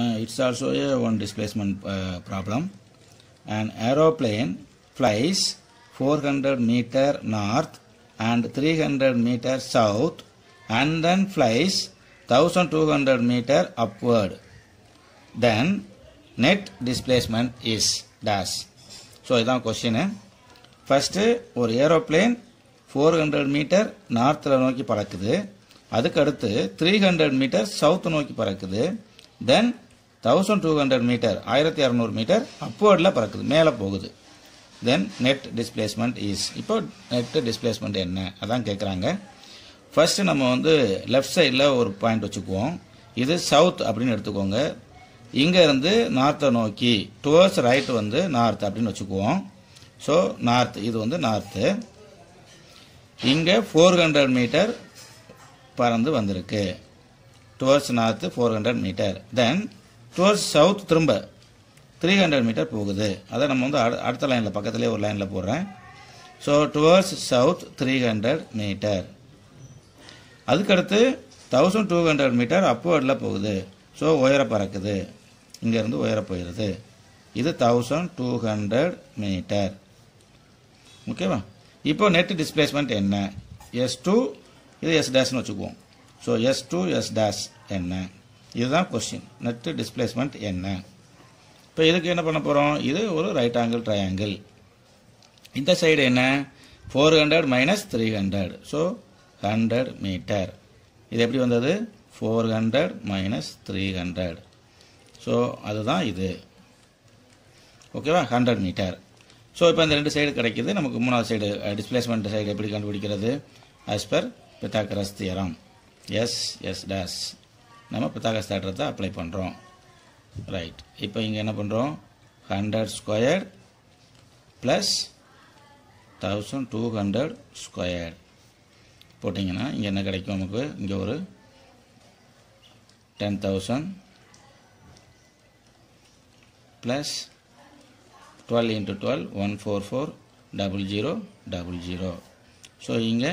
uh, it's also a one displacement uh, problem. An aeroplane flies 400 meter north and 300 meter south and then flies 1200 meter upward. Then net displacement is dash. so இதுதான் question first ஒரு aeroplane four hundred metre நார்த்தில் நோக்கி பறக்குது அதுக்கடுத்து three hundred metre south நோக்கி பறக்குது then thousand two hundred metre ஆயிரத்தி இரநூறு மீட்டர் அப்வர்டில் பறக்குது மேலே போகுது தென் நெட் டிஸ்பிளேஸ்மெண்ட் இஸ் இப்போ நெட் டிஸ்பிளேஸ்மெண்ட் என்ன அதான் கேட்குறாங்க ஃபஸ்ட்டு நம்ம வந்து லெஃப்ட் சைடில் ஒரு பாயிண்ட் வச்சுக்குவோம் இது சவுத் அப்படின்னு எடுத்துக்கோங்க இங்கேருந்து நார்த்தை நோக்கி டுவர்ஸ் ரைட் வந்து நார்த் அப்படின்னு வச்சுக்குவோம் ஸோ நார்த் இது வந்து நார்த்து இங்கே ஃபோர் ஹண்ட்ரட் மீட்டர் பறந்து வந்திருக்கு towards north four hundred metre then towards south திரும்ப த்ரீ ஹண்ட்ரட் மீட்டர் போகுது அதை நம்ம வந்து அடுத்த லைனில் பக்கத்துலேயே ஒரு லைனில் போடுறேன் so towards south three hundred metre அதுக்கடுத்து தௌசண்ட் டூ ஹண்ட்ரட் மீட்டர் அப்வர்டில் போகுது ஸோ உயர பறக்குது இங்கேருந்து உயர போயிடுது இது தௌசண்ட் டூ ஹண்ட்ரட் மீட்டர் ஓகேவா இப்போ நெட் டிஸ்பிளேஸ்மெண்ட் என்ன எஸ் டூ இது எஸ் டேஷ்னு வச்சுக்குவோம் so S to S dash என்ன இதுதான் கொஸ்டின் நட்டு டிஸ்பிளேஸ்மெண்ட் என்ன இப்போ இதுக்கு என்ன பண்ண போகிறோம் இது ஒரு ரைட் ஆங்கிள் ட்ரையாங்கிள் இந்த சைடு என்ன four hundred minus three hundred so hundred metre இது எப்படி வந்தது four hundred minus three hundred so அதுதான் இது ஓகேவா ஹண்ட்ரட் மீட்டர் ஸோ இப்போ இந்த ரெண்டு சைடு கிடைக்கிது நமக்கு மூணாவது சைடு டிஸ்பிளேஸ்மெண்ட் சைடு எப்படி கண்டுபிடிக்கிறது as per Pythagoras theorem S S dash நம்ம பித்தாகஸ் தேட்டரத்தை அப்ளை பண்ணுறோம் ரைட் இப்போ இங்கே என்ன பண்ணுறோம் hundred square plus thousand two hundred square போட்டிங்கன்னா இங்கே என்ன கிடைக்கும் நமக்கு இங்கே ஒரு ten thousand plus twelve into twelve one four four double zero double zero so இங்கே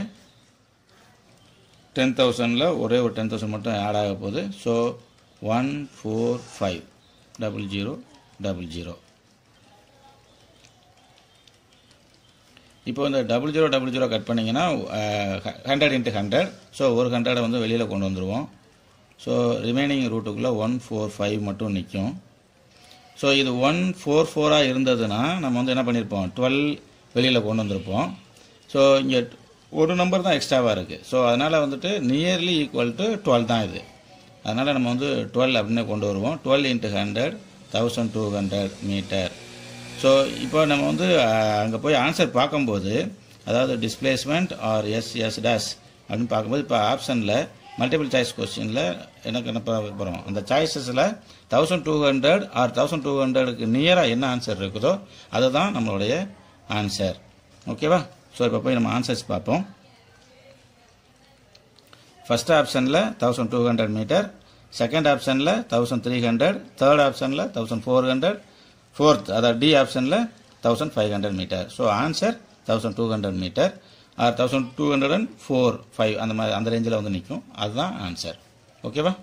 டென் தௌசண்டில் ஒரே ஒரு டென் தௌசண்ட் மட்டும் ஆட் ஆக போகுது so one four five double zero double zero இப்போ இந்த double zero double zero cut பண்ணிங்கன்னா ஹண்ட்ரட் இன்ட்டு ஹண்ட்ரட் ஸோ ஒரு ஹண்ட்ரடை வந்து வெளியில் கொண்டு வந்துடுவோம் ஸோ ரிமைனிங் ரூட்டுக்குள்ளே ஒன் ஃபோர் ஃபைவ் மட்டும் நிற்கும் ஸோ இது ஒன் ஃபோர் ஃபோராக இருந்ததுன்னா நம்ம வந்து என்ன பண்ணியிருப்போம் டுவெல் வெளியில் கொண்டு வந்திருப்போம் ஸோ இங்கே ஒரு நம்பர் தான் எக்ஸ்ட்ராவாக இருக்குது ஸோ அதனால் வந்துட்டு நியர்லி ஈக்குவல் டு டுவெல் தான் இது அதனால் நம்ம வந்து டுவெல் அப்படின்னு கொண்டு வருவோம் twelve into hundred thousand two hundred metre so இப்போ நம்ம வந்து அங்கே போய் ஆன்சர் பார்க்கும்போது அதாவது displacement or S S dash அப்படின்னு பார்க்கும்போது இப்போ ஆப்ஷனில் மல்டிபிள் சாய்ஸ் கொஸ்டினில் எனக்கு என்ன போகிறோம் அந்த சாய்ஸஸில் thousand two hundred or thousand two ஹண்ட்ரடுக்கு நியராக என்ன ஆன்சர் இருக்குதோ அதுதான் நம்மளுடைய ஆன்சர் ஓகேவா ஸோ இப்போ போய் நம்ம ஆன்சர்ஸ் பார்ப்போம் ஃபஸ்ட் ஆப்ஷனில் thousand two hundred metre second ஆப்ஷனில் தௌசண்ட் த்ரீ ஹண்ட்ரட் தேர்ட் ஆப்ஷனில் தௌசண்ட் ஃபோர் ஹண்ட்ரட் ஃபோர்த் அதாவது டி ஆப்ஷனில் thousand five hundred metre so answer thousand two hundred metre or thousand two hundred and four five அந்த மாதிரி அந்த ரேஞ்சில் வந்து நிற்கும் அதுதான் ஆன்சர் ஓகேவா